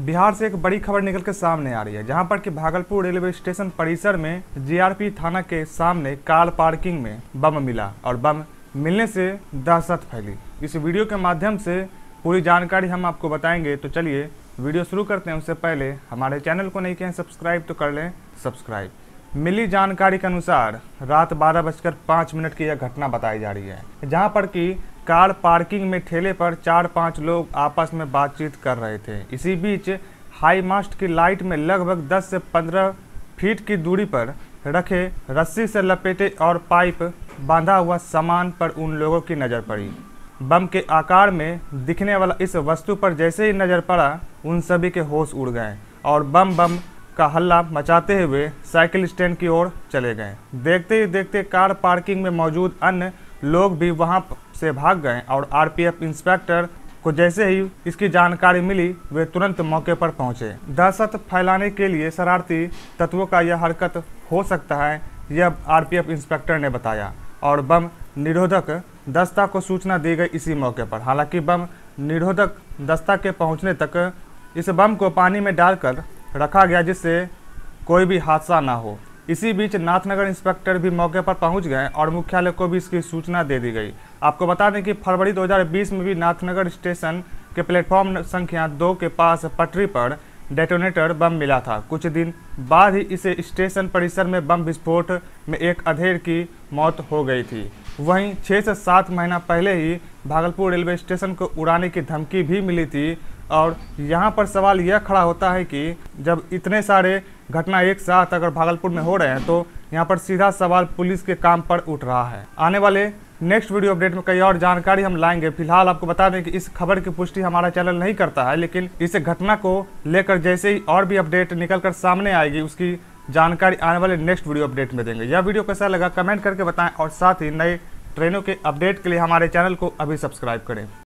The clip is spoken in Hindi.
बिहार से एक बड़ी खबर निकल के सामने आ रही है जहां पर कि भागलपुर रेलवे स्टेशन परिसर में जीआरपी थाना के सामने कार पार्किंग में बम मिला और बम मिलने से दहशत फैली इस वीडियो के माध्यम से पूरी जानकारी हम आपको बताएंगे तो चलिए वीडियो शुरू करते हैं उससे पहले हमारे चैनल को नहीं कहें सब्सक्राइब तो कर लें सब्सक्राइब मिली जानकारी के अनुसार रात बारह बजकर पाँच मिनट की यह घटना बताई जा रही है जहाँ पर कि कार पार्किंग में ठेले पर चार पांच लोग आपस में बातचीत कर रहे थे इसी बीच हाई मास्ट की लाइट में लगभग 10 से 15 फीट की दूरी पर रखे रस्सी से लपेटे और पाइप बांधा हुआ सामान पर उन लोगों की नज़र पड़ी बम के आकार में दिखने वाला इस वस्तु पर जैसे ही नज़र पड़ा उन सभी के होश उड़ गए और बम बम का हल्ला मचाते हुए साइकिल स्टैंड की ओर चले गए देखते ही देखते कार पार्किंग में मौजूद अन्य लोग भी वहां से भाग गए और आरपीएफ इंस्पेक्टर को जैसे ही इसकी जानकारी मिली वे तुरंत मौके पर पहुंचे दहशत फैलाने के लिए शरारती तत्वों का यह हरकत हो सकता है यह आरपीएफ इंस्पेक्टर ने बताया और बम निरोधक दस्ता को सूचना दी गई इसी मौके पर हालांकि बम निरोधक दस्ता के पहुंचने तक इस बम को पानी में डालकर रखा गया जिससे कोई भी हादसा ना हो इसी बीच नाथनगर इंस्पेक्टर भी मौके पर पहुंच गए और मुख्यालय को भी इसकी सूचना दे दी गई आपको बता दें कि फरवरी 2020 में भी नाथनगर स्टेशन के प्लेटफॉर्म संख्या दो के पास पटरी पर डेटोनेटर बम मिला था कुछ दिन बाद ही इसे स्टेशन परिसर में बम विस्फोट में एक अधेर की मौत हो गई थी वहीं छः से सात महीना पहले ही भागलपुर रेलवे स्टेशन को उड़ाने की धमकी भी मिली थी और यहाँ पर सवाल यह खड़ा होता है कि जब इतने सारे घटना एक साथ अगर भागलपुर में हो रहे हैं तो यहाँ पर सीधा सवाल पुलिस के काम पर उठ रहा है आने वाले नेक्स्ट वीडियो अपडेट में कई और जानकारी हम लाएंगे फिलहाल आपको बता दें कि इस खबर की पुष्टि हमारा चैनल नहीं करता है लेकिन इस घटना को लेकर जैसे ही और भी अपडेट निकल कर सामने आएगी उसकी जानकारी आने वाले नेक्स्ट वीडियो अपडेट में देंगे यह वीडियो कैसा लगा कमेंट करके बताएं और साथ ही नए ट्रेनों के अपडेट के लिए हमारे चैनल को अभी सब्सक्राइब करें